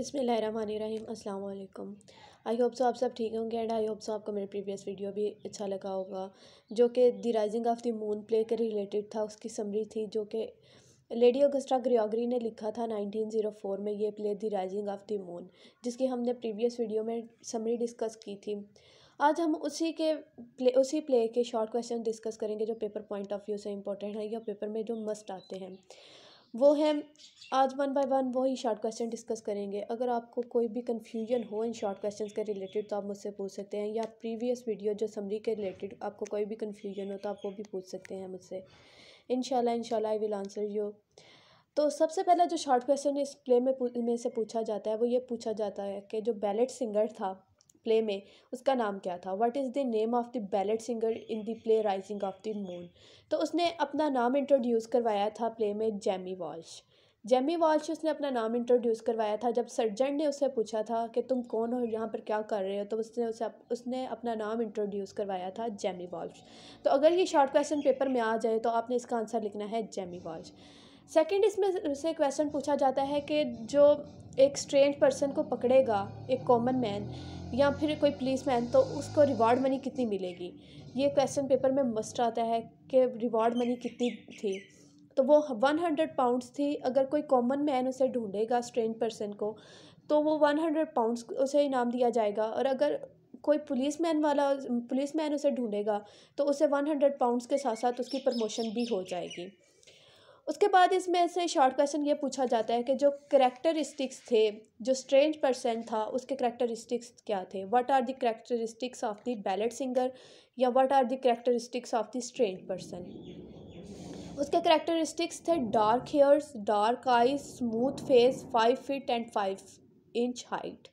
अस्सलाम वालेकुम आई होप सो आप सब ठीक होंगे एंड आई होप सो आपको मेरा प्रीवियस वीडियो भी अच्छा लगा होगा जो कि the rising of the moon play के रिलेटेड था उसकी समरी थी जो कि लेडी अगस्टा ग्रियोगरी ने लिखा था 1904 में ये play the rising of the moon जिसकी हमने प्रीवियस वीडियो में समरी डिस्कस की थी आज हम उसी के प्ले उसी प्ले के शॉर्ट क्वेश्चन डिस्कस करेंगे जो पेपर पॉइंट ऑफ व्यू से इंपॉर्टेंट है या पेपर में जो मस्ट आते हैं वो है आज वन बाय वन वही शॉर्ट क्वेश्चन डिस्कस करेंगे अगर आपको कोई भी कन्फ्यूजन हो इन शॉर्ट क्वेश्चन के रिलेटेड तो आप मुझसे पूछ सकते हैं या प्रीवियस वीडियो जो समरी के रिलेटेड आपको कोई भी कन्फ्यूजन हो तो आप वो भी पूछ सकते हैं मुझसे इनशाला इनशाला आई विल आंसर यू तो सबसे पहला जो शॉर्ट क्वेश्चन इस प्ले में में से पूछा जाता है वो ये पूछा जाता है कि जो बैलेट सिंगर था प्ले में उसका नाम क्या था what is the name of the ballad singer in the play rising of the moon तो उसने अपना नाम इंट्रोड्यूस करवाया था प्ले में जैमी वॉल्श जेमी वॉल्श उसने अपना नाम इंट्रोड्यूस करवाया था जब सर्जन ने उससे पूछा था कि तुम कौन हो यहाँ पर क्या कर रहे हो तो उसने उसे उसने अपना नाम इंट्रोड्यूस करवाया था जेमी वॉल्श तो अगर ये शॉर्ट क्वेश्चन पेपर में आ जाए तो आपने इसका आंसर लिखना है जेमी वॉल्श सेकंड इसमें उसे क्वेश्चन पूछा जाता है कि जो एक स्ट्रेंज पर्सन को पकड़ेगा एक कॉमन मैन या फिर कोई पुलिसमैन तो उसको रिवॉर्ड मनी कितनी मिलेगी ये क्वेश्चन पेपर में मस्ट आता है कि रिवॉर्ड मनी कितनी थी तो वो वन हंड्रेड पाउंड्स थी अगर कोई कॉमन मैन उसे ढूंढेगा स्ट्रेंड पर्सन को तो वो वन हंड्रेड पाउंड्स उसे इनाम दिया जाएगा और अगर कोई पुलिस मैन वाला पुलिस मैन उसे ढूंढेगा तो उसे वन हंड्रेड पाउंड्स के साथ साथ उसकी प्रमोशन भी हो जाएगी उसके बाद इसमें से शॉर्ट क्वेश्चन ये पूछा जाता है कि जो करेक्टरिस्टिक्स थे जो स्ट्रेंज पर्सन था उसके करेक्टरिस्टिक्स क्या थे what are the characteristics of the ballad singer या what are the characteristics of the strange person उसके करेक्टरिस्टिक्स थे dark hairs dark eyes smooth face five feet and five inch height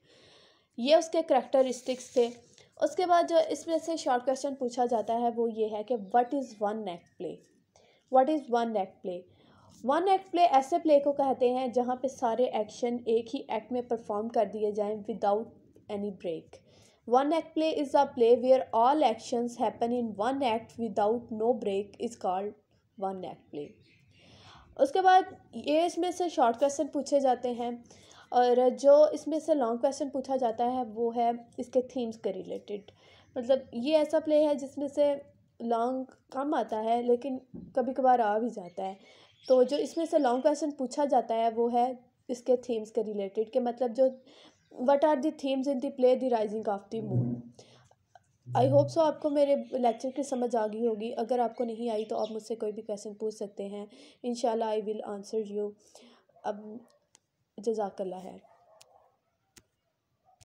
ये उसके characteristics थे उसके बाद जो इसमें से शॉर्ट क्वेश्चन पूछा जाता है वो ये है कि what is one neck play what is one neck play one act play ऐसे प्ले को कहते हैं जहाँ पे सारे एक्शन एक ही एक्ट में परफॉर्म कर दिए जाएं without any break one act play is a play where all actions happen in one act without no break is called one act play उसके बाद ये इसमें से शॉर्ट क्वेश्चन पूछे जाते हैं और जो इसमें से लॉन्ग क्वेश्चन पूछा जाता है वो है इसके थीम्स के रिलेटेड मतलब ये ऐसा प्ले है जिसमें से लॉन्ग कम आता है लेकिन कभी कभार आ भी जाता है तो जो इसमें से लॉन्ग क्वेश्चन पूछा जाता है वो है इसके थीम्स के रिलेटेड के मतलब जो what are the themes in the play the rising of the moon I hope so आपको मेरे लेक्चर की समझ आ गई होगी अगर आपको नहीं आई तो आप मुझसे कोई भी क्वेश्चन पूछ सकते हैं in I will answer you अब जजाकल्ला है